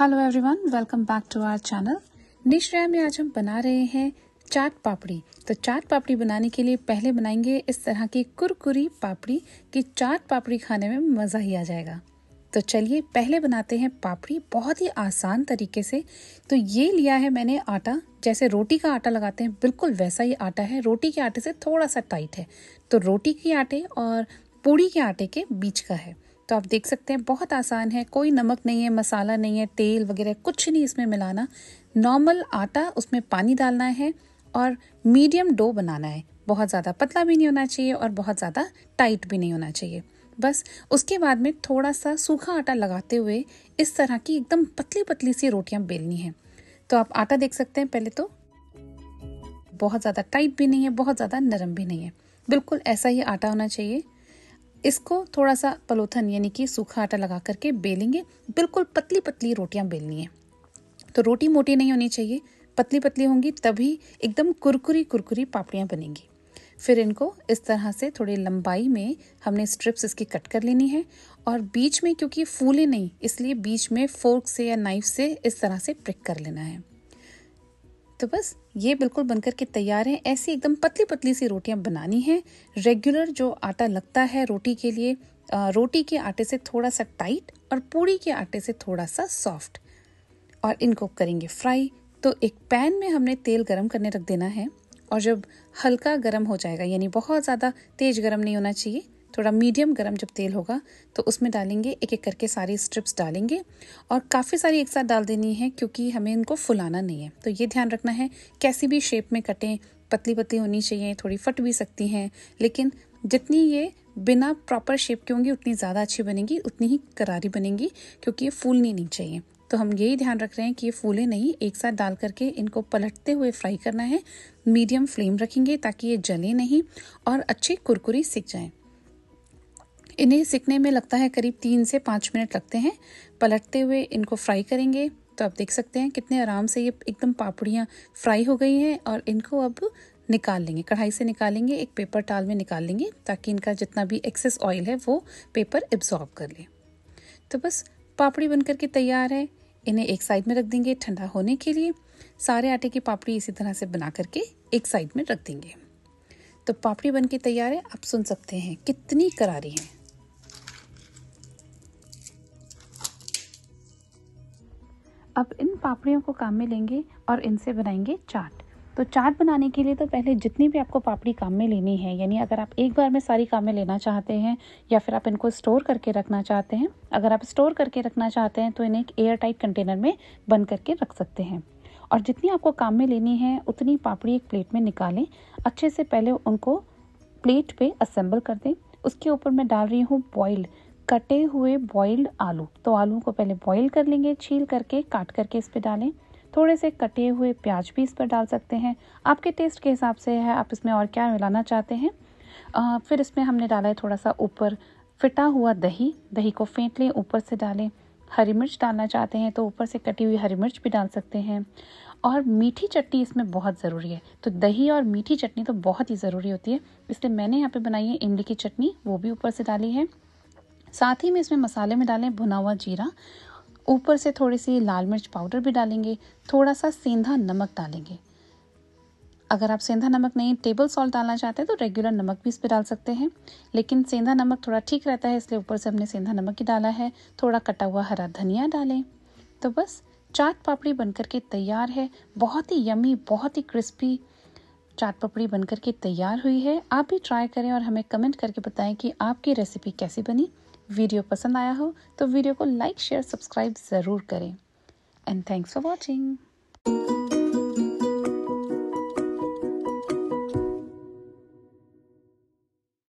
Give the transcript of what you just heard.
hello everyone welcome back to our channel निश्रया में आज हम बना रहे हैं चाट पापड़ी तो चाट पापड़ी बनाने के लिए पहले बनाएंगे इस तरह की कुरकुरी पापड़ी कि चाट पापड़ी खाने में मज़ा ही आ जाएगा तो चलिए पहले बनाते हैं पापड़ी बहुत ही आसान तरीके से तो ये लिया है मैंने आटा जैसे रोटी का आटा लगाते हैं बिल्कुल वैसा ही आटा है रोटी के आटे से थोड़ा सा टाइट है तो रोटी के आटे और पूड़ी के आटे के बीच का है तो आप देख सकते हैं बहुत आसान है कोई नमक नहीं है मसाला नहीं है तेल वगैरह कुछ नहीं इसमें मिलाना नॉर्मल आटा उसमें पानी डालना है और मीडियम डो बनाना है बहुत ज़्यादा पतला भी नहीं होना चाहिए और बहुत ज़्यादा टाइट भी नहीं होना चाहिए बस उसके बाद में थोड़ा सा सूखा आटा लगाते हुए इस तरह की एकदम पतली पतली सी रोटियां बेलनी है तो आप आटा देख सकते हैं पहले तो बहुत ज़्यादा टाइट भी नहीं है बहुत ज़्यादा नरम भी नहीं है बिल्कुल ऐसा ही आटा होना चाहिए इसको थोड़ा सा पलोथन यानी कि सूखा आटा लगा करके बेलेंगे बिल्कुल पतली पतली रोटियां बेलनी है तो रोटी मोटी नहीं होनी चाहिए पतली पतली होंगी तभी एकदम कुरकुरी कुरकुरी पापड़ियाँ बनेंगी फिर इनको इस तरह से थोड़ी लंबाई में हमने स्ट्रिप्स इसकी कट कर लेनी है और बीच में क्योंकि फूले नहीं इसलिए बीच में फोर्क से या नाइफ से इस तरह से प्रिक कर लेना है तो बस ये बिल्कुल बनकर के तैयार हैं ऐसी एकदम पतली पतली सी रोटियां बनानी हैं रेगुलर जो आटा लगता है रोटी के लिए रोटी के आटे से थोड़ा सा टाइट और पूड़ी के आटे से थोड़ा सा सॉफ्ट और इनको करेंगे फ्राई तो एक पैन में हमने तेल गरम करने रख देना है और जब हल्का गरम हो जाएगा यानी बहुत ज़्यादा तेज गरम नहीं होना चाहिए थोड़ा मीडियम गर्म जब तेल होगा तो उसमें डालेंगे एक एक करके सारी स्ट्रिप्स डालेंगे और काफ़ी सारी एक साथ डाल देनी है क्योंकि हमें इनको फुलाना नहीं है तो ये ध्यान रखना है कैसी भी शेप में कटें पतली पतली होनी चाहिए थोड़ी फट भी सकती हैं लेकिन जितनी ये बिना प्रॉपर शेप की होंगी उतनी ज़्यादा अच्छी बनेगी उतनी ही करारी बनेंगी क्योंकि ये फूलनी नहीं चाहिए तो हम यही ध्यान रख रहे हैं कि ये फूले नहीं एक साथ डाल करके इनको पलटते हुए फ्राई करना है मीडियम फ्लेम रखेंगे ताकि ये जले नहीं और अच्छी कुरकुरी सीख जाएँ इन्हें सिकने में लगता है करीब तीन से पाँच मिनट लगते हैं पलटते हुए इनको फ्राई करेंगे तो आप देख सकते हैं कितने आराम से ये एकदम पापड़ियाँ फ्राई हो गई हैं और इनको अब निकाल लेंगे कढ़ाई से निकालेंगे एक पेपर टाल में निकाल लेंगे ताकि इनका जितना भी एक्सेस ऑयल है वो पेपर एब्जॉर्ब कर ले तो बस पापड़ी बनकर के तैयार है इन्हें एक साइड में रख देंगे ठंडा होने के लिए सारे आटे की पापड़ी इसी तरह से बना करके एक साइड में रख देंगे तो पापड़ी बन के तैयार है आप सुन सकते हैं कितनी करारी है अब इन पापड़ियों को काम में लेंगे और इनसे बनाएंगे चाट तो चाट बनाने के लिए तो पहले जितनी भी आपको पापड़ी काम में लेनी है यानी अगर आप एक बार में सारी काम में लेना चाहते हैं या फिर आप इनको स्टोर करके रखना चाहते हैं अगर आप स्टोर करके रखना चाहते हैं तो इन्हें एक एयर टाइट कंटेनर में बंद करके रख सकते हैं और जितनी आपको काम में लेनी है उतनी पापड़ी एक प्लेट में निकालें अच्छे से पहले उनको प्लेट पे असेंबल कर दें उसके ऊपर मैं डाल रही हूँ बॉइल्ड कटे हुए बॉइल्ड आलू तो आलू को पहले बॉईल कर लेंगे छील करके काट करके इस पर डालें थोड़े से कटे हुए प्याज भी इस पर डाल सकते हैं आपके टेस्ट के हिसाब से है आप इसमें और क्या मिलाना चाहते हैं आ, फिर इसमें हमने डाला है थोड़ा सा ऊपर फिटा हुआ दही दही को फेंट लें ऊपर से डालें हरी मिर्च डालना चाहते हैं तो ऊपर से कटी हुई हरी मिर्च भी डाल सकते हैं और मीठी चटनी इसमें बहुत ज़रूरी है तो दही और मीठी चटनी तो बहुत ही ज़रूरी होती है इसलिए मैंने यहाँ पे बनाई है इमली की चटनी वो भी ऊपर से डाली है साथ ही में इसमें मसाले में डालें भुना हुआ जीरा ऊपर से थोड़ी सी लाल मिर्च पाउडर भी डालेंगे थोड़ा सा सेंधा नमक डालेंगे अगर आप सेंधा नमक नहीं टेबल सॉल्ट डालना चाहते हैं तो रेगुलर नमक भी इस पर डाल सकते हैं लेकिन सेंधा नमक थोड़ा ठीक रहता है इसलिए ऊपर से हमने सेंधा नमक ही डाला है थोड़ा कटा हुआ हरा धनिया डालें तो बस चाट पापड़ी बनकर के तैयार है बहुत ही यमी बहुत ही क्रिस्पी चाट पापड़ी बनकर के तैयार हुई है आप भी ट्राई करें और हमें कमेंट करके बताएं कि आपकी रेसिपी कैसी बनी वीडियो पसंद आया हो तो वीडियो को लाइक शेयर सब्सक्राइब ज़रूर करें एंड थैंक्स फॉर वॉचिंग